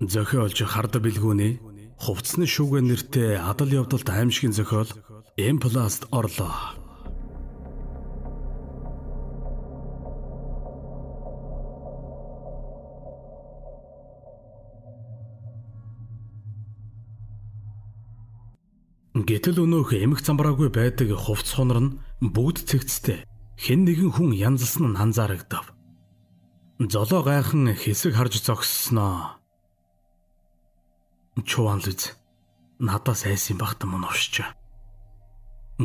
Зохиолч Харда Бэлгүүний Хувцсны шүүгээ нэртэй адал явдалд аимшигын зохиол Implast орлоо. Гэтэл өнөөх эмх замбраагүй байдаг хувц хунар нь бүгд цэгцтэй. Хэн нэгэн хүн янзлсан нь анзаарагдав. Золоо гайхан хэсэг харж зогссоноо. Чуван Лүз надаас айсан бахтан мөн овшжээ.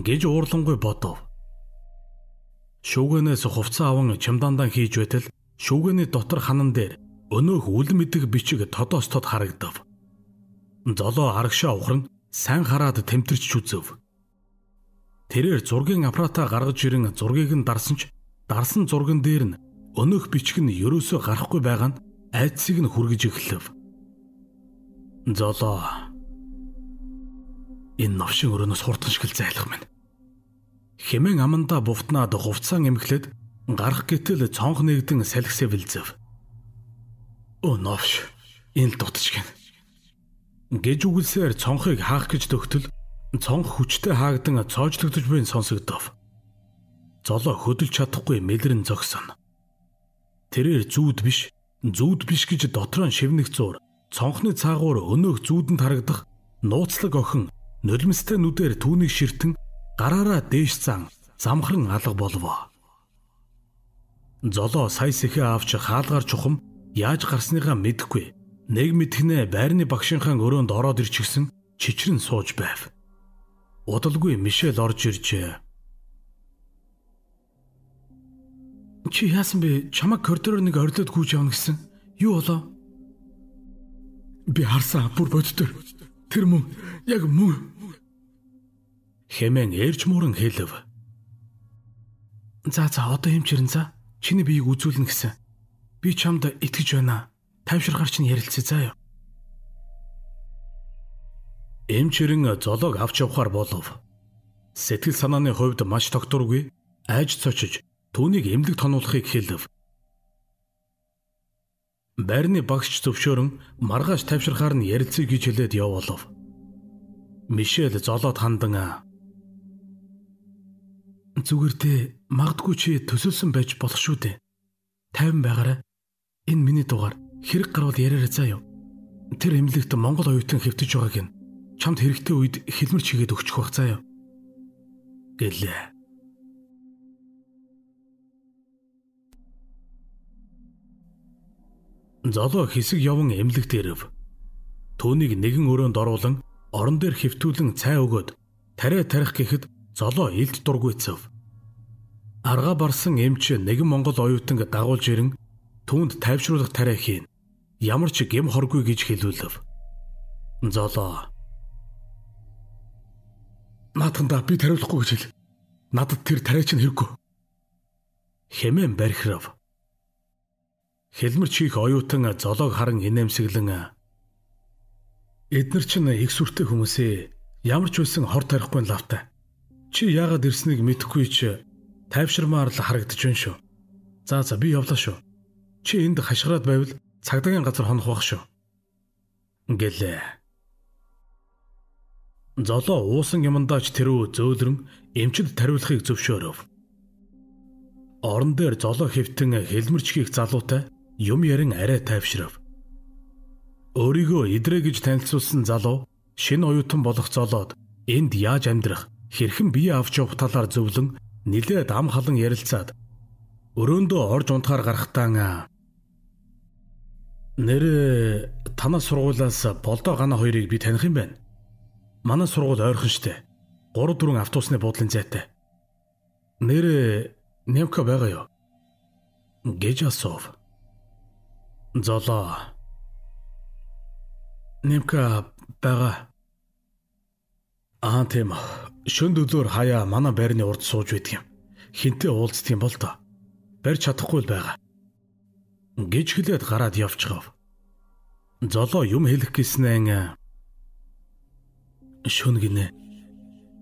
гэж уурлангүй бодов. Шүгэнээс хувцас аван чамдандаа хийж байтал шүгэний дотор ханан дээр өнөөх үл мэдэх бичиг тодоос тод харагдав. Золоо арагшаа ухран сайн хараад тэмтэрч үзв. Тэрээр зургийн аппаратаа гаргаж ирэн зургийг нь дарсан ч дарсан зурган дээр нь өнөөх бичиг нь ерөөсөө гарахгүй байгаа нь айцыг нь хүргэж эхлэв. Золоо. Энэ новшин өрөөнөөс хурдан шиг л зайлах минь. Хэмээн аманда буфтнаад хувцаан эмхлэд гарах гэтэл цонх нэгдэн салхисэвэл зэв. Өө новш энэ дутчих гин. Гэж үгэлсээр цонхыг хаах гэж төгтөл цонх хүчтэй хаагдан цоожлогдож буй сонсогдов. Золоо хөдөлж чадахгүй мэлрэн зогсон. Тэрээр зүуд биш, зүуд биш гэж дотроо шивнэх зур цонхны цаагуур өнөөх зүүдэнд харагдах нууцлаг охин нулимстай нүдээр түүнийг ширтэн гараараа дээш зан замхран алга болвоо. Золоо сая сэхээ авч хаалгаар чухам яаж гарсныгаа мэдэхгүй. Нэг мэдхнээ байрны багшинхаа өрөөнд ороод ирчихсэн чичрэн сууж байв. Удалгүй Мишель орж иржээ. Чи яасан бэ? Чамаг коридороор нэг орилоод гүйж явна гэсэн. Юу болоо? Би харсан бүр боддоор. Тэр мөн яг мөн. Хэмээн ээрж мууран хэлв. За за одоо юм чирэн за. Чиний биеийг үзүүлнэ гэсэн. Би чамд итгэж байна. Тайвширхаар чинь ярилцъя заяа. Эмчэрэн золог авч явахаар болов. Сэтгэл санааны хувьд маш тогтургүй айж цочиж түүнийг эмнэлэг тонуулахыг хэлв. Барьны багш зөвшөөрөн маргааш тайвширхаар нь ярилцъя гэж хэлээд явуулав. Мишель золоод хандан "Зүгээр те, магадгүй чи төсөлсөн байж болох шүү дээ. Тайван байгаарай. Энэ миний дугаар. Хэрэг гарвал яриараа заяа." Тэр эмнэлэгт Монгол оюутан хэвтэж байгааг нь чамд хэрэгтэй үед хэлмэр чигээд өгчих واخ заяа. гэлээ. Золоо хэсэг явн эмлэг дээрв. Төвнийг нэгэн өрөөнд оруулан орон дээр хөвтүүлэн цай өгөөд тариа тарих гэхэд золоо илд дургүйцв. Арга барсан эмч нэгэн монгол оюутанг дагуулж ирэн түүнд тайвшруулах тариа хийн. Ямар ч гэм хоргүй гэж хэлүүлв. Золоо Наадхандаа би тариулахгүй гэж хэл. Надад тэр тариач нь хэрэггүй. Хэмээн бархирав. Хэлмэр чих оюутан золог харан инээмсэглэн Эднэр чинь их сүртэй хүмүүсээ ямар ч үсэн хор тарихгүй лавтай. Чи яагаад ирснийг мэдэхгүй ч тайвширмаар л харагдаж байна шүү. За за би явлаа шүү. Чи энд хашгираад байвал цагдаагийн газар хонох байх шүү. Ингэлээ. Золоо уусан юмдаач тэрүү зөөлрөн эмчд тариулахыг зөвшөөрөв. Орон дээр золоо хэвтэн хэлмэрчгийг залуутай юм ярин арай тайвшрав. Өөрийгөө идрэ гэж танилцуулсан залуу шин оюутан болох золоод энд яаж амьдрах, хэрхэн бие авч явах талаар зөвлөн нилээд ам халан ярилцаад өрөөндөө орж унтахаар гарахтаа нэр танаа сургуулаас болдоо гана хоёрыг би таних юм байна. Манай сургууль ойрхон штэ. 3 4 автобусны буудлын зайтай. Нэр Немко байгаа юу? Гэжасов. Золоо. Немка бага. Аа тийм. Шөнд өглөр хаяа манай байрны урд сууж байдаг юм. Хинтээ уулзт юм бол доо. Барьж чадахгүй л байгаа. гэж хэлээд гараад явчихав. Золоо юм хэлэх гиснээ шүн гинэ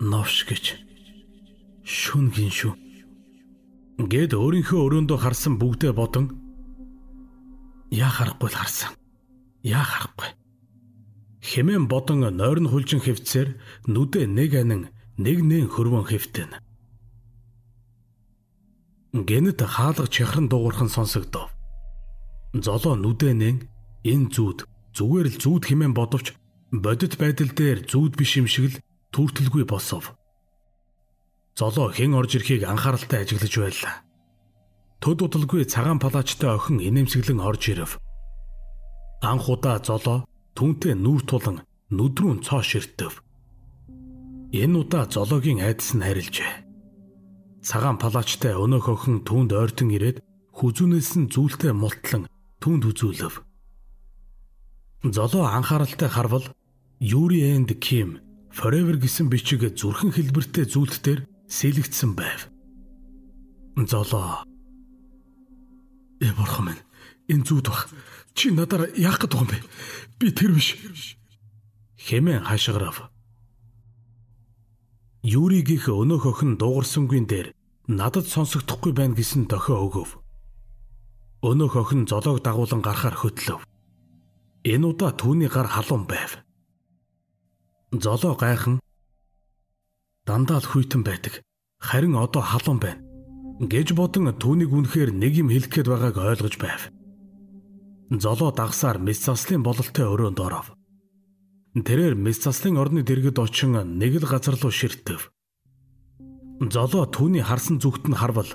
новш гэж шүн гин шүү гэд өөрийнхөө өрөөндөө харсан бүгдээ бодон Яа харахгүй л харсан. Яа харахгүй. Хэмээн бодон нойрн хүлжин хөвцээр нүдэ нэг анин нэг нэн хөрвөн хөвтөн. Гэнэт хаалга чихрэн дуугархан сонсогдов. Золоо нүдэнэн энэ зүуд зүгээр л зүуд хэмээн бодовч бодит байдал дээр зүуд биш юм шиг л төртөлгүй босов. Золоо хэн орж ирэхийг анхааралтай ажиглаж байлаа. Төд удалгүй цагаан палачтай охин инээмсэглэн орж ирэв. Анх удаа золоо түнтэй нүүр тулан нүдрүүн цоо ширтэв. Энэ удаа золоогийн айдас нь харилжээ. Цагаан палачтай өнөөх охин түнд ойртон ирээд хүзүүнэлсэн зүйлтэй мултлан түнд үзүүлв. Золоо анхааралтай харвал Yuri and Kim Forever гэсэн бичиг зүрхэн хэлбэртэй зүйлд төр сэлгдсэн байв. Золоо Ээ бурхан минь энэ зүуд бах. Чи надаар яах гэдэг юм бэ? Би тэр биш. Хэмээн хашгирав. Юригийнх өнөөх охин дуугарсангүй дээр надад сонсогдохгүй байна гэсэн дохио өгөв. Өнөөх охин золоог дагуулan гарахаар хөтлөв. Энэ удаа түүний гар халуун байв. Золоо гайхан дандаа л хүйтэн байдаг. Харин одоо халуун байна гэж бодон түүнийг үнэхээр нэг юм хэлэхэд байгааг ойлгож байв. Золоо дагсаар мэс заслын бололтой өрөөнд оров. Тэрээр мэс заслын орны дэргэд очин нэг л газар руу ширтэв. Золоо түүний харсан зүгт нь харвал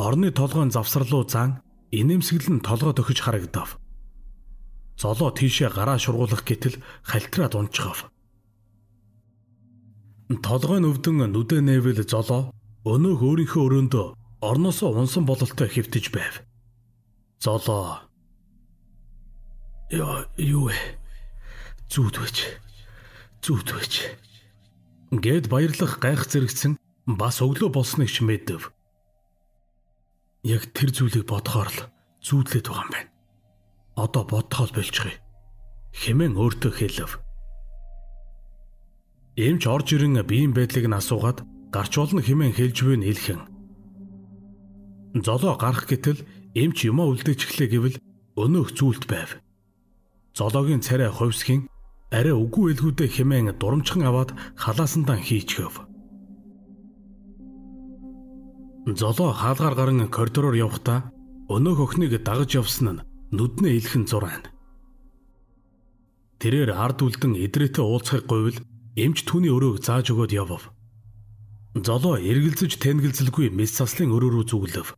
орны толгойн завсар руу зан инээмсэглэн толгой төхөж харагдав. Золоо тийшээ гараа шургуулах гэтэл халтраад унчгав. Толгойн өвдөн нүдэ нээвэл золоо өнөөх өөрийнхөө өрөөндөө орносоо унсан бололтой хэвтэж байв. Золоо. Яа, юу вэ? Зүуд бэж. Зүуд бэж. Гэд баярлах гайх зэрэгцэн бас өглөө болсныг ч мэдэв. Яг тэр зүйлийг бодохоор л зүүдлээд байгаа юм байна. Одоо бодхоол болчихъё. Хэмээн өөртөө хэлв. Эмч орж ирэн биеийн байдлыг нь асуугаад гарч болно хэмээн хэлж буй нь илхэн. Золоо гарах гэтэл эмч юмаа үлдээчихлээ гэвэл өнөөх зүйлт байв. Золоогийн царай ховсгийн арай үгүй элгүүдэ хэмээн дурамчхан аваад халаасандаа хийчихв. Золоо хаалгаар гарan коридороор явхдаа өнөөх өхнийг дагаж явсан нь нүднээ илхэн зураа. Тэрээр ард үлдэн идрээтэй уулзахыг гуйвал эмч түүний өрөөг зааж өгөөд явв. Золоо эргэлзэж тэнглэлцэлгүй мэс заслын өрөө рүү зүглэв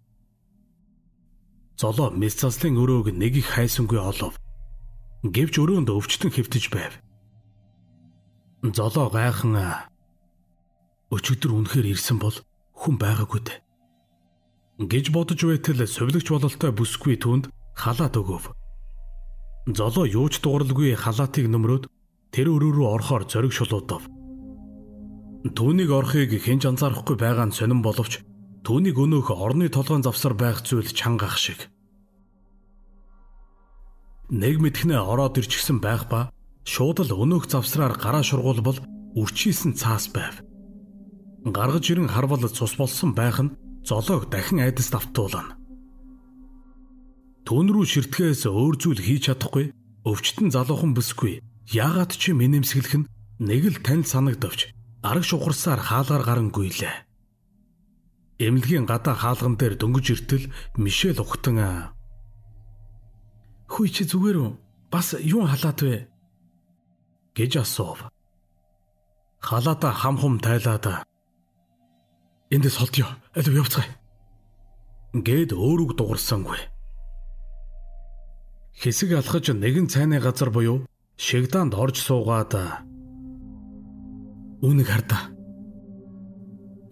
золоо мэс заслын өрөөг нэг их хайсангүй олов. Гэвч өрөөнд өвчтөн хэвтэж байв. Золоо гайхан өчигдөр үнэхээр ирсэн бол хүн байгаагүй дээ. гэж бодож байтал сувлагч бололтой бүсгүй түнд халаат өгөв. Золоо юуч дууралгүй халаатыг нөмрөөд тэр өрөө рүү орохоор зориг шулуудав. Түүнийг орохыг хэн ч анзаарахгүй байгаа нь сонирн боловч Түүнийг өнөөх орны толгойн завсар байх зүйл чангах шиг. Нэг мэдхнээ ороод ирчихсэн байх ба шууд л өнөөх завсраар гараа шургуулбал үрчээсэн цаас байв. Гаргаж ирэн харвал цус болсон байх нь золоог дахин айдаст автуулна. Түүн рүү ширтгэхээс өөр зүйл хийж чадахгүй, өвчтөн залуухан бүсгүй. Яагаад ч юм инэмсэглэх нь нэг л танил санагдвч арга шухарсаар хаалгаар гарanгүй лээ. Эмнэлгийн гадаа хаалган дээр дөнгөж иртэл Мишель ухтан «Э, "Хүй чи зүгээр үү? Бас юу халаат вэ?" гэж асуув. Халаата хам хум тайлаад "Эндээс холдё. Алив явцгаая." гэд өөрөг дуурсангүй. Хэсэг алхаж нэгэн цайны газар буюу шигдаанд орж суугаад үүнийг хардаа.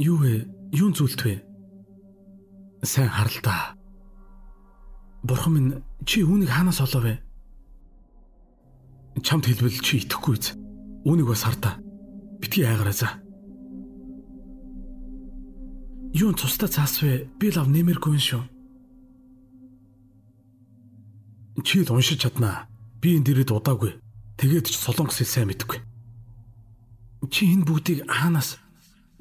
"Юу вэ?" Юун зүйлт вэ? Сайн харалтаа. Бурхан минь чи үүнийг хаанаас олоо вэ? Чамд хэлбэл чи итгэхгүй биз? Үүнийг бас хардаа. Битгий айгараазаа. Юун цустай цаас вэ? Би лав нэмэргүй шүү. Чи л уншиж чаднаа. Би энэ дэрэд удаагүй. Тэгээд ч солонгос хэл сайн мэдгүй. Чи энэ бүгдийг хаанаас?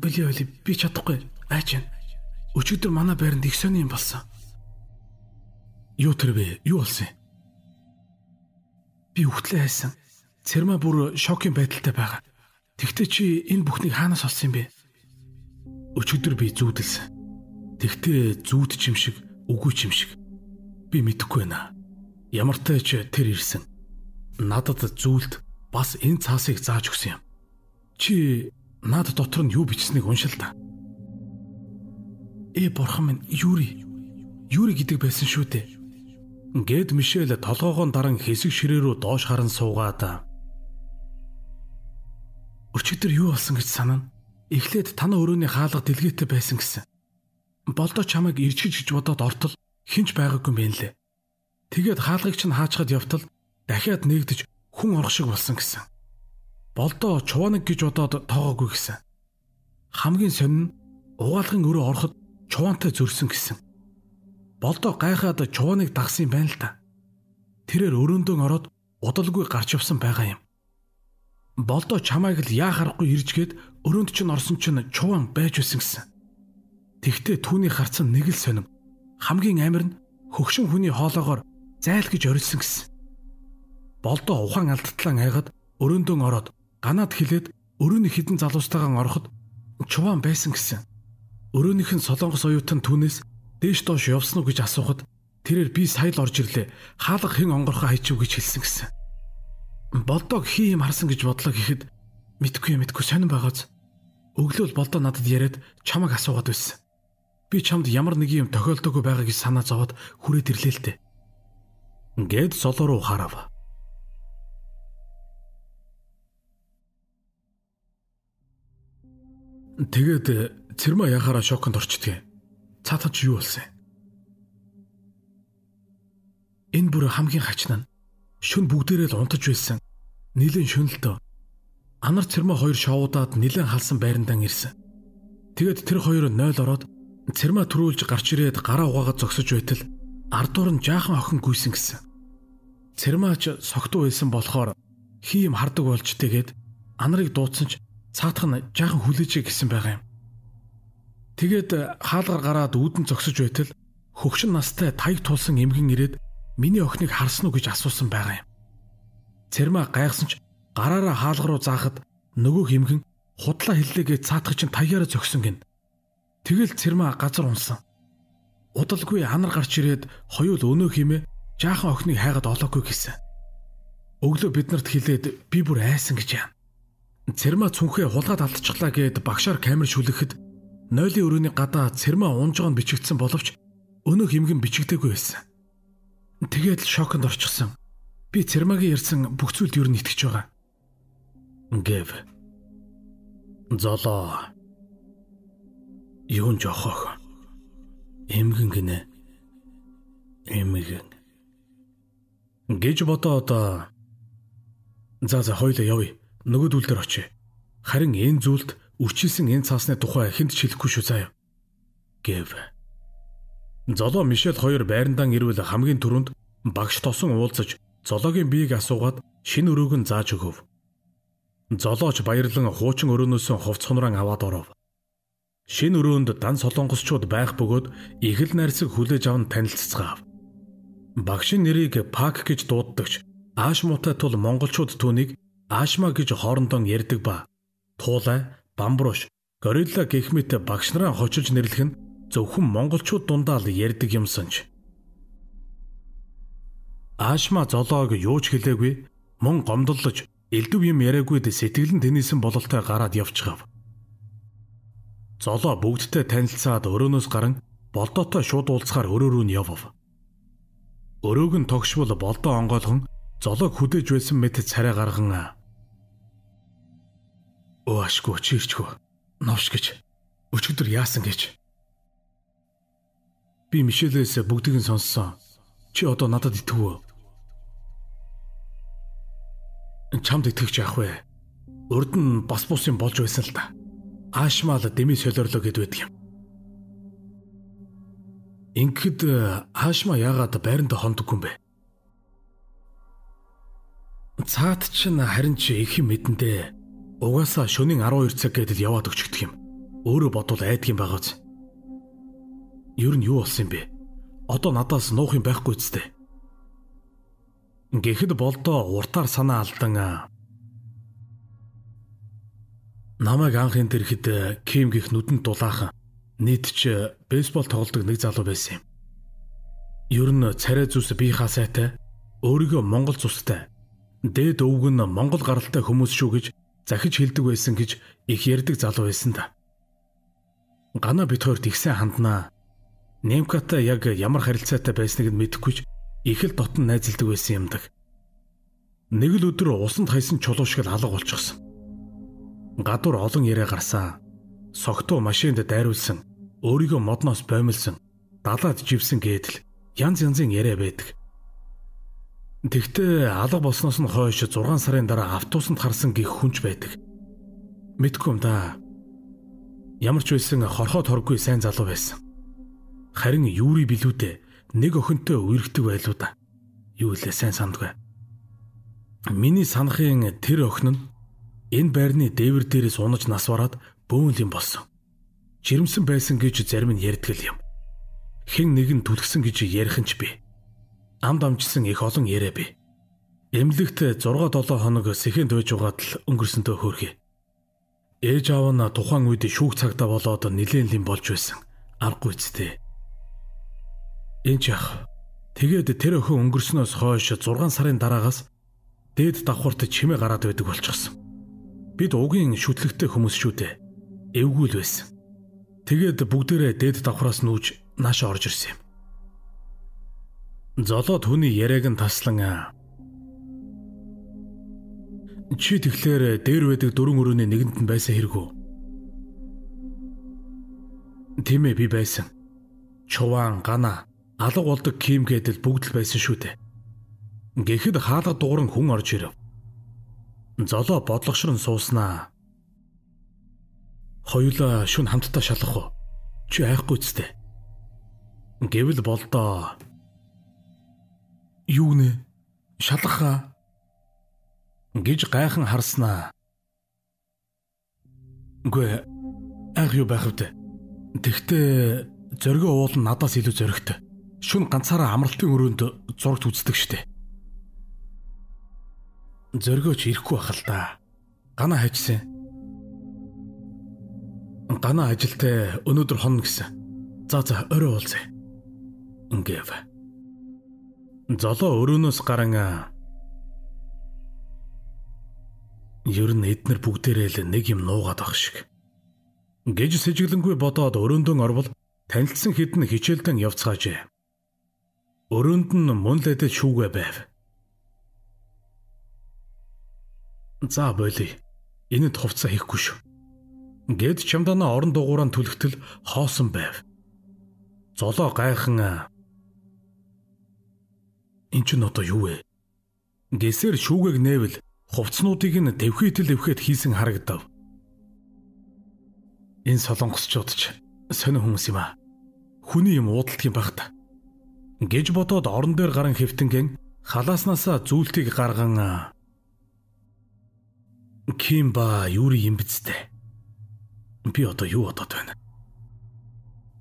Бэлээ бэлээ би чадахгүй. Айчин. Өчигдөр манай байранд их сони юм болсон. Юу тэр вэ? Юу болсон юм? Би үхтлээ хайсан. Цэрмэ бүр шокийн байдалтай байгаа. Тэгтээ чи энэ бүхнийг хаанаас олсон юм бэ? Өчигдөр би зүудэлсэн. Тэгтээ зүуд ч юм шиг, үгүй ч юм шиг. Би мэдэхгүй байна. Ямар ч тач тэр ирсэн. Надад зүйлд бас энэ цаасыг зааж өгсөн юм. Чи над дотор нь юу бичснийг уншил та. Ээ бурхан минь Юри. Юри гэдэг байсан шүү дээ. Гэт Мишель толгоогоо даран хэсэг ширээ рүү доош харан суугаад Өчигдөр юу болсон гэж санана. Эхлээд танаа өрөөний хаалга дэлгээтэй байсан гэсэн. Болдоо чамайг ирчихэж гэж бодоод ортол хинч байгаагүй юм байна лээ. Тэгээд хаалгыг чинь хаачхад явтал дахиад нэгдэж хүн орох шиг болсон гэсэн. Болдоо чуванаг гэж бодоод тоогоогүй гэсэн. Хамгийн сонин угаалгын өрөө ороход чуваантай зөрсөн гэсэн. Болдоо гайхаад чуваныг дагсан байна л та. Тэрээр өрөөндөө ороод удалгүй гарч явсан байгаа юм. Болдоо чамайг л яа харахгүй иржгээд өрөөнд чинь орсон чинь чуван байж байсан гэсэн. Тэгтээ түүний харцсан нэг л сонин. Хамгийн амар нь хөгшин хүний хоолоогоор зайл гэж орилсан гэсэн. Болдоо ухаан алдтлан айгаад өрөөндөө ороод ганаад хилээд өрөөний хідэн залуустайгаа ороход чуван байсан гэсэн. Өрөөнийх нь солонгос оюутан түүнээс дээш доош явсан уу гэж асуухад тэрээр би саял орж ирлээ. Хаалга хэн онгорхоо хайчив гэж хэлсэн гэсэн. Болдог хий юм харсан гэж бодлоо гэхэд мэдгүй мэдгүй сонирн байгааз өглөөл болдоо надад яриад чамаг асуугаад байсан. Би чамд ямар нэг юм тохиолдоогүй байгаа гэж санаа зовоод хүрээд ирлээ л дээ. Гэт солоо руу харав. Тэгээд Цэрмэ яхаараа шоконд орчдөг. Цаатаа ч юу болсон юм? Энэ бүр хамгийн хачнаа шүн бүгдээрээ л унтаж байсан. Нилэн шүнэлтөө. Анар цэрмэ хоёр шоудаад нилэн халсан байрандан ирсэн. Тэгэд тэр хоёр нойл ороод цэрмэ төрүүлж гарч ирээд гараа угаагаад зогсож байтал ардуур нь жаахан охин гүйсэн гисэн. Цэрмэч согтуу байсан болохоор хий юм хардаг болж тэгээд анарыг дуудсан ч цаатах нь жаахан хүлээжээ гэсэн байгаа юм. Тэгээд хаалгаар гараад үүдэн зогсож байтал хөгшин настай таяг тулсан эмгэн ирээд миний охиныг харсан уу гэж асуусан байгаа юм. Цэрмэ гайхсан ч гараараа хаалга руу заахад нөгөө хэмгэн худлаа хиллээгээ цаатах чинь таяараа зогсон гин. Тэгэл цэрмэ газар унсан. Удалгүй анар гарч ирээд хоёул өнөө химээ жаахан охиныг хайгаад олоогүй гэсэн. Өглөө бид нарт хилээд би бүр айсан гэж яана. Цэрмэ цүнхээ хулгай талдчихлаа гэд багшаар камер шүлэхэд Нойлын өрөөний гадаа цэрмээ унж байгаа нь бичигдсэн боловч өнөө хэмгэн бичигдээгүй байсан. Тэгээд л шоконд орчихсон. Би цэрмээгийн ярьсан бүх зүйлд юу нэтгэж байгаа. Гэв. Золоо. Юун жохох. Эмгэн гинэ. Эмгэн. Гэж бодоод за за хоёлоо явъя. Нөгөө дүүл дээр очие. Харин энэ зүйлд үрчилсэн энэ цансны тухай хэнд ч хэлэхгүй шүү заяа. гэв. Золоо Мишель хоёр байрандан ирвэл хамгийн түрүүнд багш тосон уулзаж золоогийн биеийг асуугаад шин өрөөг нь зааж өгөв. Золооч баярлан хуучин өрөөнөөсөө хувц хонрон аваад оров. Шин өрөөнд дан солонгосчууд байх бөгөөд их л нарсаг хүлээж аван танилццгаав. Багшийн нэрийг Пак гэж дууддагч Аашмуутай тул монголчууд түүнийг Аашма гэж хоорондоо ярьдаг ба туулай бамбрууш, горилла гэх мэт багш нараа хочилж нэрлэх нь зөвхөн монголчууд дундаа л ярддаг юм санж. Аашма золоог юу ч хэлээгүй, мөн гомдлож элдв юм яриагүйд сэтгэлэн тэнийсэн бололтой гараад явчихав. Золоо бүгдтэй танилцаад өрөөнөөс гарan болдоотой шууд уулзахаар өрөө рүү нь явв. Өрөөг нь тогшвол болдоо онгойлгон золоог хүдэж байсан мэт царай гарган Өөшгүй чирчгүй. Новш гэж. Өчигдөр яасан гэж. Би Мишелээс бүгдийг нь сонссон. Чи одоо надад итгэв үү? Чамд итгэж яах вэ? Урд нь бас бус юм болж байсан л да. Аашмал дэмий солиорлоо гэд байдаг юм. Ингээд э, аашма яагаад байранд хондоггүй юм бэ? Цаад чинь харин ч их юм мэдэн дээ. Угаасаа шөнийн 12 цаг гэдэл яваад өчгдөх юм. Өөрөө бодвол айдгийн байгааз. Ер нь юу болсон юм бэ? Одоо надаас нуух юм байхгүй ч дээ. Гэхдээ болдоо уртаар санаа алдан Намайг анх энэ төрхөд э, Ким гих нүдэн дулаахан нийт ч э, бейсбол тоглодог нэг залуу байсан юм. Ер нь царай зүс биеха сайтай, өөрийгөө Монгол зүстэй, дээд өвгөн Монгол гаралтай хүмүүс шүү гэж захиж хэлдэг байсан гэж их ярддаг залуу байсан да. Гана бит хоёрт ихсэн ханднаа. Немката яг ямар харилцаатай байсныг нь мэдэхгүй ч их л дотн найзалдаг байсан юмдаг. Нэг л өдөр усанд хайсан чулуу шиг л алга болчихсон. Гадуур олон ярэ гарсан. Согтуу машинд дайруулсан. Өөрийгөө модноос боомлсон. Далаад живсэн гэдэл янз янзын ярэ байдаг. Тэгтээ алга болсноос нь хойш 6 сарын дараа автобусанд харсан гих хүнч байдаг. Мэдгүй юм да. Ямар ч байсан хорхоод хоргүй сайн залуу байсан. Харин юури билүүдээ нэг охинтой үерхдэг байлуу да. Юу илээ сайн сандгүй. Миний санахын тэр охин нь энэ байрны дээвэр дээрээс унаж нас бараад бөөнл юм болсон. Жирэмсэн байсан гэж зарим нь ярьдаг юм. Хэн нэгэн түлхсэн гэж ярих нь ч бий амд амжилсан их олон ярэ бий. Эмнэлэгт 6 7 хоног сэхэнд байж байгаад л өнгөрсөнтэй хөөрхий. Ээж аав нь тухайн үед шүүх цагта болоод нэлээд юм болж байсан. Аргагүй ч тээ. Энд яах? Тэгээд тэр өхөн өнгөрснөөс хойш 6 сарын дараагаас дээд давхурт чимээ гараад байдаг болчихсон. Бид угийн шүтлэгтэй хүмүүс шүү дээ. Эвгүй л байсан. Тэгээд бүгдээрээ дээд давхраас нүүж нааш орж ирсэн юм. Золоод хүний яриаг нь таслан Чи тэгэхээр э, дээр байдаг дөрөн өрөөний нэгэнд нь байсан хэрэг үү? Тийм ээ би байсан. Чуван, гана, алга болдог ким гэдэл бүгд л байсан шүү дээ. Гэхдээ хаалга дууран хүн орж ирэв. Золоо бодлогошрон сууснаа. Хоёулаа шүн хамтдаа шалах уу? Чи айхгүй ч дээ. Гэвэл болдоо. Юу нэ? Шалгахаа гэж гайхан харснаа. Гэ ах юу байх вэ? Тэгтээ зөргөө уул нь надаас илүү зөрөгтэй. Шүн ганцаараа амралтын өрөөнд зурагт үздэг штеп. Зөргөөч ирэхгүй байх л да. Гана хайжсан. Гана ажилтаа өнөөдөр хонно гэсэн. За за орой уулзъя. Ингэв. Золоо өрөөнөөс гарan ер нь эднэр бүгдээрээ л нэг юм нуугаад ах шиг гэж сэжиглэнгүй бодоод өрөөндөн орвол танилцсан хэдэн хичээлдэн явцгаажээ. Өрөөнд нь мөн л эдэд шүүгээ байв. За болий. Энэд хувцас хийхгүй шүү. Гэд чамданаа орон дугуураа түлхтэл хоосон байв. Золоо гайхан эн чинь одоо юу вэ? гэсээр шүүгэг нээвэл хувцснуудыг нь дэвхээтэл дэвхээд хийсэн харагдав. Энэ солонгосчууд ч сонир хүмүүс юм аа. Хүний юм уудалдаг юм багт. гэж бодоод орон дээр гарan хэвтэнгэн халааснасаа зүйлтийг гарган Кимба юури юм бицтэй. Би одоо юу бодоод байна?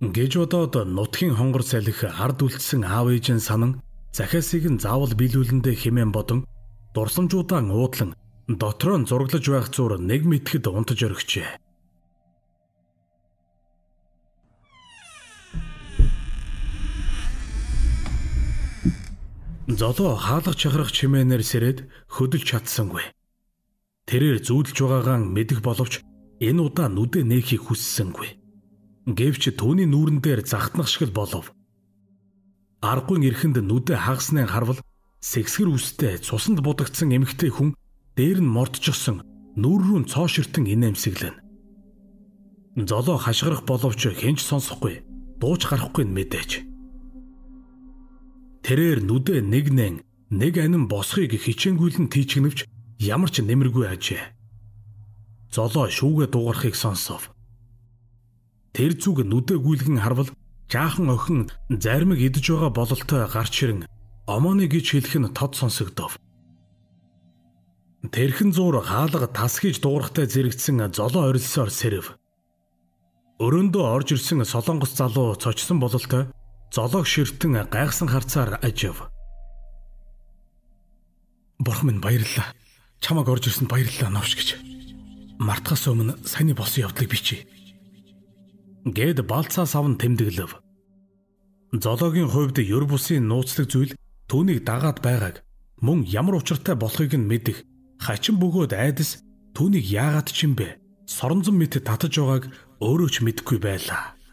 гэж бодоод нутгийн хонгор салхи ард үлдсэн аав ээжийн санан Захиасыг нь заавал биелүүлэндээ хэмээн бодон дурсамжуудаа уудлан дотроо нь зураглаж байх зуур нэг мэтгэд унтаж өргөчээ. Золоо хаалга чахрах чимээнээр сэрээд хөдөлж чадсангүй. Тэрээр зүүдэлж байгаагаа мэдэх боловч энэ удаа нүдэ нээхийг хүссэнгүй. Гэвч түүний нүүрэн дээр захтнах шиг болов аргуун эрхэнд нүдэ хагасныг харвал сэгсгэр үстэй цусанд будагдсан эмэгтэй хүн дээр нь мордчихсон нүүр рүү цоо ширтэн инээмсэглэн. Золоо хашгирах боловч хэн ч сонсохгүй. Дууч гарахгүй нь мэдээч. Тэрээр нүдэ нэг нэн нэг анин босхийг хичээнгүйлэн тийчгэнвч ямар ч нэмэргүй ажээ. Золоо шүүгээ дуугарахыг сонсов. Тэр зүг нүдэ гүйлгэн харвал Жаахан охин заримг идэж байгаа бололтой гарч ирэн омооны гэж хэлэх нь тод сонсогдов. Тэрхэн зуур хаалга тас хийж дуурахтай зэрэгцсэн золоо орилсоор сэрв. Өрөөндөө орж ирсэн солонгос залуу цочсон бололтой золоог ширтэн гайхсан харцаар ажив. Бурхан минь баярлалаа. Чамаг орж ирсэнд баярлалаа навш гэж. Мартахаас өмнө саяны болсон явдлыг бичиж гэд балцаа савн тэмдэглэв. Зоологийн хувьд ер бусын нууцлаг зүйл түүнийг дагаад байгааг мөн ямар учиртай болохыг нь мэдэх хачин бөгөөд айдас түүнийг яагаад ч юм бэ? Соронзон мэт татаж байгааг өөрөө ч мэдэхгүй байлаа.